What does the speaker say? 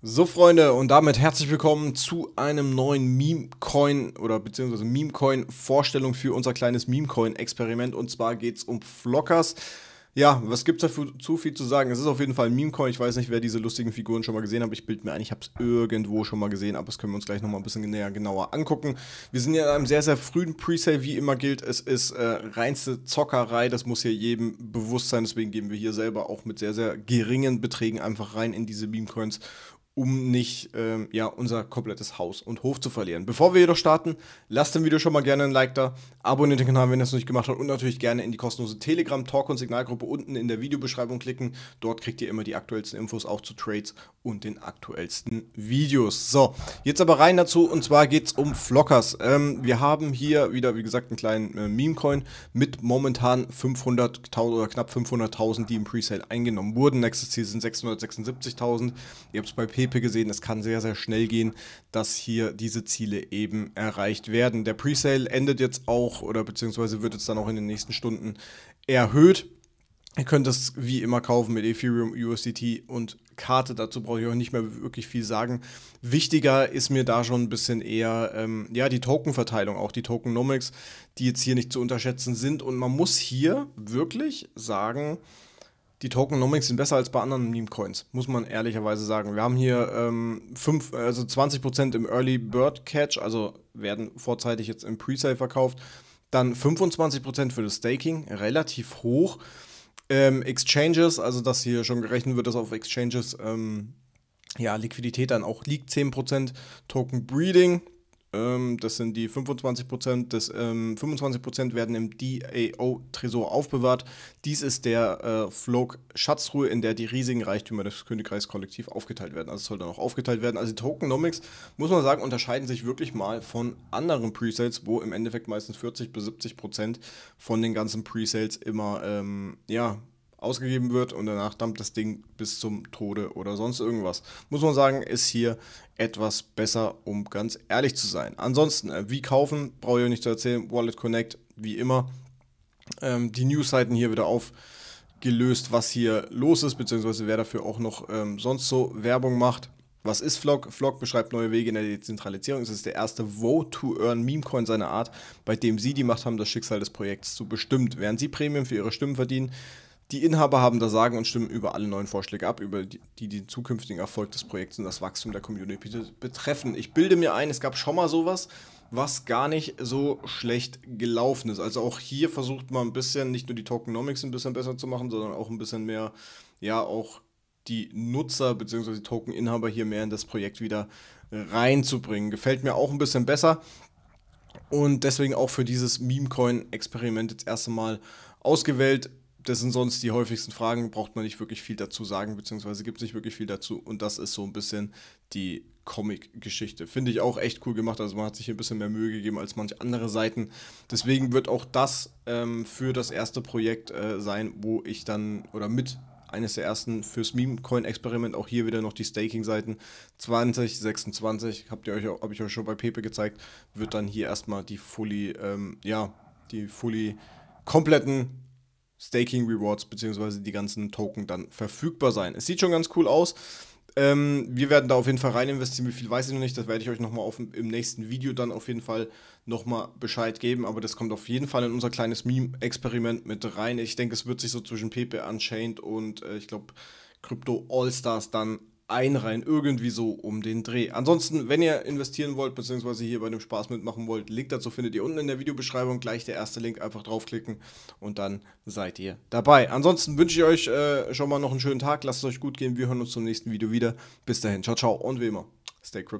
So Freunde und damit herzlich willkommen zu einem neuen Meme-Coin oder beziehungsweise Meme-Coin-Vorstellung für unser kleines Meme-Coin-Experiment und zwar geht es um Flockers. Ja, was gibt es dafür zu viel zu sagen? Es ist auf jeden Fall ein Meme-Coin. Ich weiß nicht, wer diese lustigen Figuren schon mal gesehen hat. Ich bilde mir ein, ich habe es irgendwo schon mal gesehen, aber das können wir uns gleich nochmal ein bisschen näher genauer angucken. Wir sind ja in einem sehr, sehr frühen Presale, wie immer gilt. Es ist äh, reinste Zockerei, das muss hier jedem bewusst sein. Deswegen geben wir hier selber auch mit sehr, sehr geringen Beträgen einfach rein in diese Meme-Coins um nicht ähm, ja, unser komplettes Haus und Hof zu verlieren. Bevor wir jedoch starten, lasst dem Video schon mal gerne ein Like da, abonniert den Kanal, wenn ihr es noch nicht gemacht habt und natürlich gerne in die kostenlose Telegram, Talk und Signalgruppe unten in der Videobeschreibung klicken. Dort kriegt ihr immer die aktuellsten Infos auch zu Trades und den aktuellsten Videos. So, jetzt aber rein dazu und zwar geht es um Flockers. Ähm, wir haben hier wieder, wie gesagt, einen kleinen äh, Meme-Coin mit momentan 500.000 oder knapp 500.000, die im Presale eingenommen wurden. Nächstes Ziel sind 676.000. Ihr habt es bei PP Zeitlepe gesehen. Es kann sehr, sehr schnell gehen, dass hier diese Ziele eben erreicht werden. Der Presale endet jetzt auch oder beziehungsweise wird jetzt dann auch in den nächsten Stunden erhöht. Ihr könnt es wie immer kaufen mit Ethereum, USDT und Karte. Dazu brauche ich auch nicht mehr wirklich viel sagen. Wichtiger ist mir da schon ein bisschen eher ähm, ja, die Tokenverteilung, auch die Tokenomics, die jetzt hier nicht zu unterschätzen sind. Und man muss hier wirklich sagen, die Tokenomics sind besser als bei anderen Meme-Coins, muss man ehrlicherweise sagen. Wir haben hier ähm, fünf, also 20% im Early Bird Catch, also werden vorzeitig jetzt im Presale verkauft. Dann 25% für das Staking, relativ hoch. Ähm, Exchanges, also dass hier schon gerechnet wird, dass auf Exchanges ähm, ja, Liquidität dann auch liegt. 10% Token Breeding, ähm, das sind die 25%. Das, ähm, 25% werden im DAO-Tresor aufbewahrt. Dies ist der äh, Flog-Schatzruhe, in der die riesigen Reichtümer des Königreichs kollektiv aufgeteilt werden. Also es soll dann auch aufgeteilt werden. Also die Tokenomics, muss man sagen, unterscheiden sich wirklich mal von anderen Presales, wo im Endeffekt meistens 40 bis 70% von den ganzen Presales immer, ähm, ja, ausgegeben wird und danach dampft das Ding bis zum Tode oder sonst irgendwas. Muss man sagen, ist hier etwas besser, um ganz ehrlich zu sein. Ansonsten, äh, wie kaufen, brauche ich euch nicht zu erzählen. Wallet Connect, wie immer. Ähm, die News-Seiten hier wieder aufgelöst, was hier los ist, beziehungsweise wer dafür auch noch ähm, sonst so Werbung macht. Was ist Flock? Flock beschreibt neue Wege in der Dezentralisierung. Es ist der erste Vote-to-Earn-Meme-Coin seiner Art, bei dem sie die Macht haben, das Schicksal des Projekts zu bestimmen. Während sie Premium für ihre Stimmen verdienen, die Inhaber haben da Sagen und stimmen über alle neuen Vorschläge ab, über die, die den zukünftigen Erfolg des Projekts und das Wachstum der Community betreffen. Ich bilde mir ein, es gab schon mal sowas, was gar nicht so schlecht gelaufen ist. Also auch hier versucht man ein bisschen, nicht nur die Tokenomics ein bisschen besser zu machen, sondern auch ein bisschen mehr, ja, auch die Nutzer bzw. die Tokeninhaber hier mehr in das Projekt wieder reinzubringen. Gefällt mir auch ein bisschen besser. Und deswegen auch für dieses Meme-Coin-Experiment jetzt erst einmal ausgewählt das sind sonst die häufigsten Fragen, braucht man nicht wirklich viel dazu sagen, beziehungsweise gibt es nicht wirklich viel dazu. Und das ist so ein bisschen die Comic-Geschichte. Finde ich auch echt cool gemacht. Also man hat sich hier ein bisschen mehr Mühe gegeben als manche andere Seiten. Deswegen wird auch das ähm, für das erste Projekt äh, sein, wo ich dann oder mit eines der ersten fürs Meme-Coin-Experiment. Auch hier wieder noch die Staking-Seiten. 2026, habt ihr euch, habe ich euch schon bei Pepe gezeigt, wird dann hier erstmal die fully, ähm, ja, die fully kompletten Staking Rewards beziehungsweise die ganzen Token dann verfügbar sein. Es sieht schon ganz cool aus. Ähm, wir werden da auf jeden Fall rein investieren. Wie viel weiß ich noch nicht. Das werde ich euch nochmal im nächsten Video dann auf jeden Fall nochmal Bescheid geben. Aber das kommt auf jeden Fall in unser kleines Meme-Experiment mit rein. Ich denke, es wird sich so zwischen Pepe Unchained und äh, ich glaube Crypto All-Stars dann einreihen, irgendwie so um den Dreh. Ansonsten, wenn ihr investieren wollt, beziehungsweise hier bei dem Spaß mitmachen wollt, Link dazu findet ihr unten in der Videobeschreibung. Gleich der erste Link, einfach draufklicken und dann seid ihr dabei. Ansonsten wünsche ich euch äh, schon mal noch einen schönen Tag, lasst es euch gut gehen. Wir hören uns zum nächsten Video wieder. Bis dahin, ciao, ciao und wie immer, stay crypto.